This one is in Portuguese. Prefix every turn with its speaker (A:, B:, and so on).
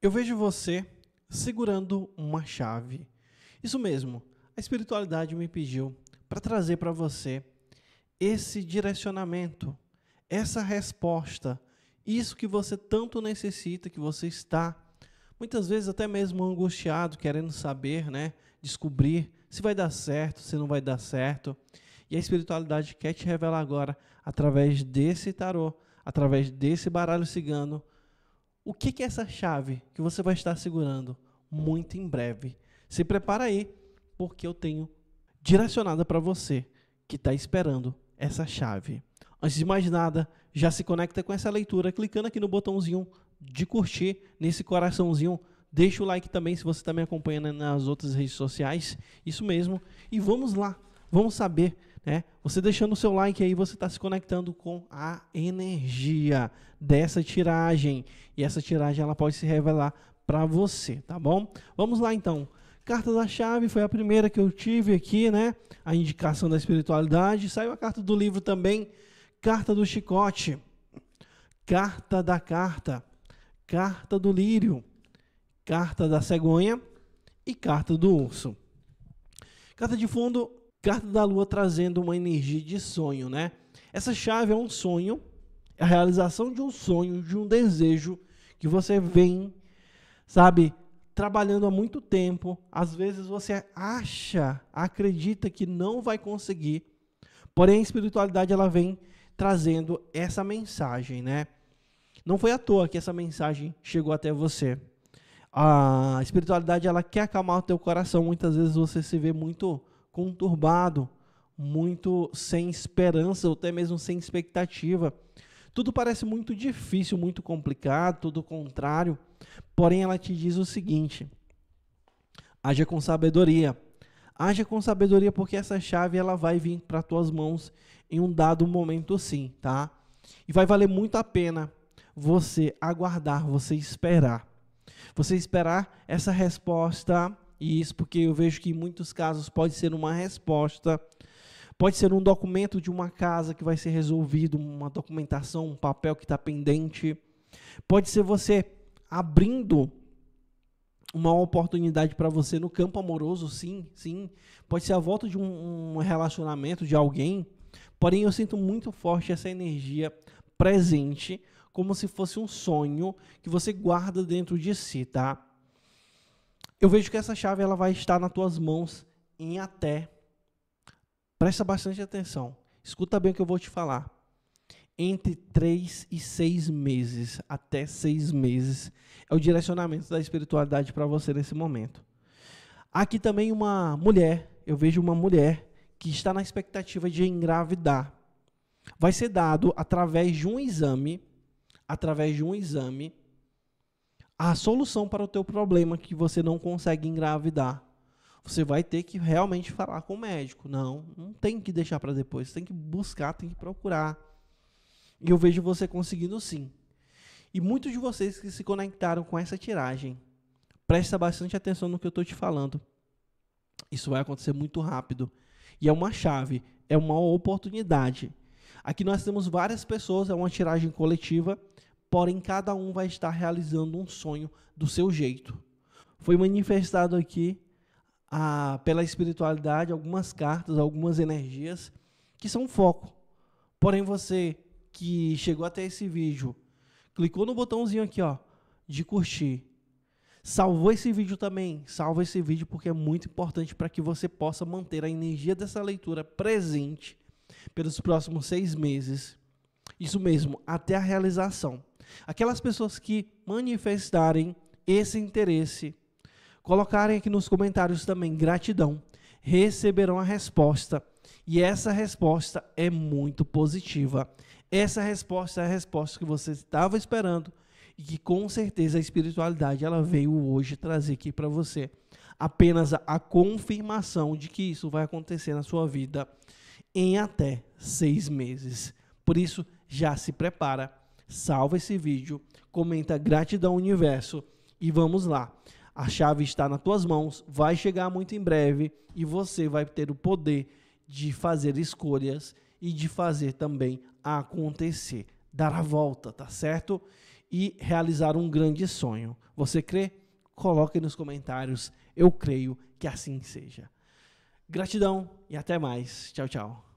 A: Eu vejo você segurando uma chave. Isso mesmo, a espiritualidade me pediu para trazer para você esse direcionamento, essa resposta, isso que você tanto necessita, que você está muitas vezes até mesmo angustiado, querendo saber, né, descobrir se vai dar certo, se não vai dar certo. E a espiritualidade quer te revelar agora através desse tarô, através desse baralho cigano, o que, é essa chave que você vai estar segurando muito em breve? Se prepara aí, porque eu tenho direcionada para você que está esperando essa chave. Antes de mais nada, já se conecta com essa leitura clicando aqui no botãozinho de curtir, nesse coraçãozinho. Deixa o like também se você está me acompanhando nas outras redes sociais. Isso mesmo. E vamos lá, vamos saber é, você deixando o seu like aí, você está se conectando com a energia dessa tiragem. E essa tiragem ela pode se revelar para você, tá bom? Vamos lá então. Carta da chave foi a primeira que eu tive aqui, né? A indicação da espiritualidade. Saiu a carta do livro também. Carta do chicote. Carta da carta. Carta do lírio. Carta da cegonha. E carta do urso. Carta de fundo, Carta da Lua trazendo uma energia de sonho, né? Essa chave é um sonho, é a realização de um sonho, de um desejo que você vem, sabe, trabalhando há muito tempo. Às vezes você acha, acredita que não vai conseguir. Porém, a espiritualidade ela vem trazendo essa mensagem, né? Não foi à toa que essa mensagem chegou até você. A espiritualidade ela quer acalmar o teu coração. Muitas vezes você se vê muito conturbado, muito sem esperança ou até mesmo sem expectativa. Tudo parece muito difícil, muito complicado, tudo contrário. Porém, ela te diz o seguinte: haja com sabedoria. Haja com sabedoria porque essa chave ela vai vir para tuas mãos em um dado momento sim, tá? E vai valer muito a pena você aguardar, você esperar. Você esperar essa resposta isso porque eu vejo que em muitos casos pode ser uma resposta, pode ser um documento de uma casa que vai ser resolvido, uma documentação, um papel que está pendente. Pode ser você abrindo uma oportunidade para você no campo amoroso, sim, sim. Pode ser a volta de um, um, relacionamento de alguém. Porém, eu sinto muito forte essa energia presente, como se fosse um sonho que você guarda dentro de si, tá? eu vejo que essa chave ela vai estar nas tuas mãos em até. Presta bastante atenção. Escuta bem o que eu vou te falar. Entre três e seis meses, até seis meses, é o direcionamento da espiritualidade para você nesse momento. Aqui também uma mulher, eu vejo uma mulher que está na expectativa de engravidar. Vai ser dado através de um exame, através de um exame, a solução para o teu problema que você não consegue engravidar. Você vai ter que realmente falar com o médico. Não, não tem que deixar para depois. tem que buscar, tem que procurar. E eu vejo você conseguindo sim. E muitos de vocês que se conectaram com essa tiragem, presta bastante atenção no que eu estou te falando. Isso vai acontecer muito rápido. E é uma chave, é uma oportunidade. Aqui nós temos várias pessoas, é uma tiragem coletiva porém cada um vai estar realizando um sonho do seu jeito. Foi manifestado aqui a, ah, pela espiritualidade algumas cartas, algumas energias que são foco. Porém você que chegou até esse vídeo, clicou no botãozinho aqui ó de curtir, salvou esse vídeo também, salva esse vídeo porque é muito importante para que você possa manter a energia dessa leitura presente pelos próximos seis meses isso mesmo, até a realização. Aquelas pessoas que manifestarem esse interesse, colocarem aqui nos comentários também gratidão, receberão a resposta. E essa resposta é muito positiva. Essa resposta é a resposta que você estava esperando e que com certeza a espiritualidade ela veio hoje trazer aqui para você apenas a confirmação de que isso vai acontecer na sua vida em até seis meses. Por isso, já se prepara, salva esse vídeo, comenta gratidão universo e vamos lá. A chave está nas tuas mãos, vai chegar muito em breve e você vai ter o poder de fazer escolhas e de fazer também acontecer, dar a volta, tá certo? E realizar um grande sonho. Você crê? Coloque nos comentários. Eu creio que assim seja. Gratidão e até mais. Tchau, tchau.